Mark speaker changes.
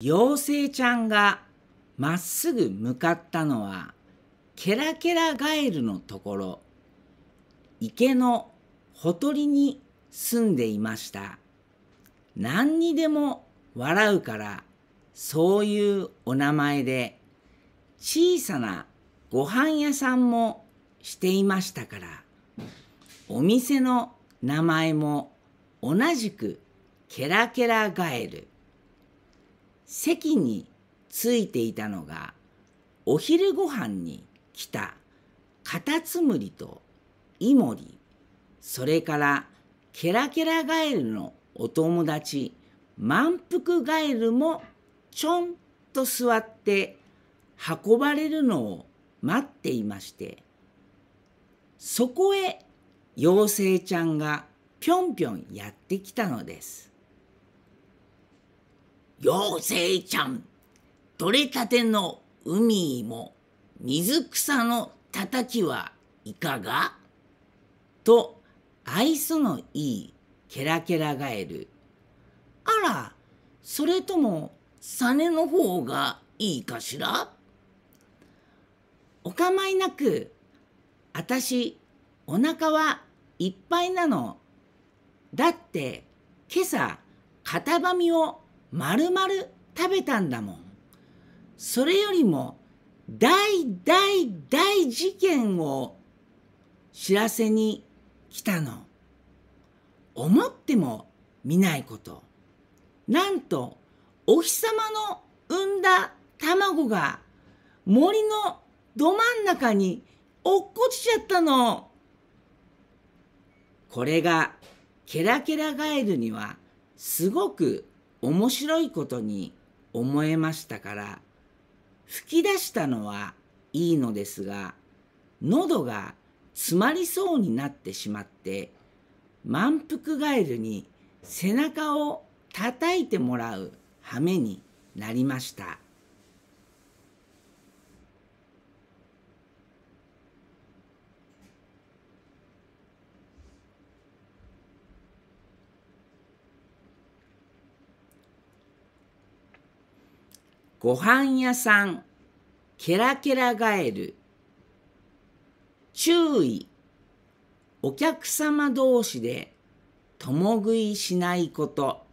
Speaker 1: 妖精ちゃんがまっすぐ向かったのはケラケラガエルのところ池のほとりに住んでいました何にでも笑うからそういうお名前で小さなご飯屋さんもしていましたからお店の名前も同じくケラケラガエル。席についていたのがお昼ご飯に来たカタツムリとイモリそれからケラケラガエルのお友達満腹ガエルもちょんと座って運ばれるのを待っていましてそこへ妖精ちゃんがぴょんぴょんやってきたのです。妖精ちゃん、取れたての海も、水草のたたきはいかがと、愛想のいいケラケラガエル。あら、それとも、サネの方がいいかしらお構いなく、あたし、お腹はいっぱいなの。だって、今朝、型紙を丸々食べたんだもんそれよりも大大大事件を知らせに来たの思っても見ないことなんとお日様の産んだ卵が森のど真ん中に落っこちちゃったのこれがケラケラガエルにはすごく面白いことに思えましたから吹き出したのはいいのですが喉が詰まりそうになってしまって満腹ガエルに背中を叩いてもらう羽目になりました。ご飯屋さん、ケラケラガエル。注意、お客様同士で共食いしないこと。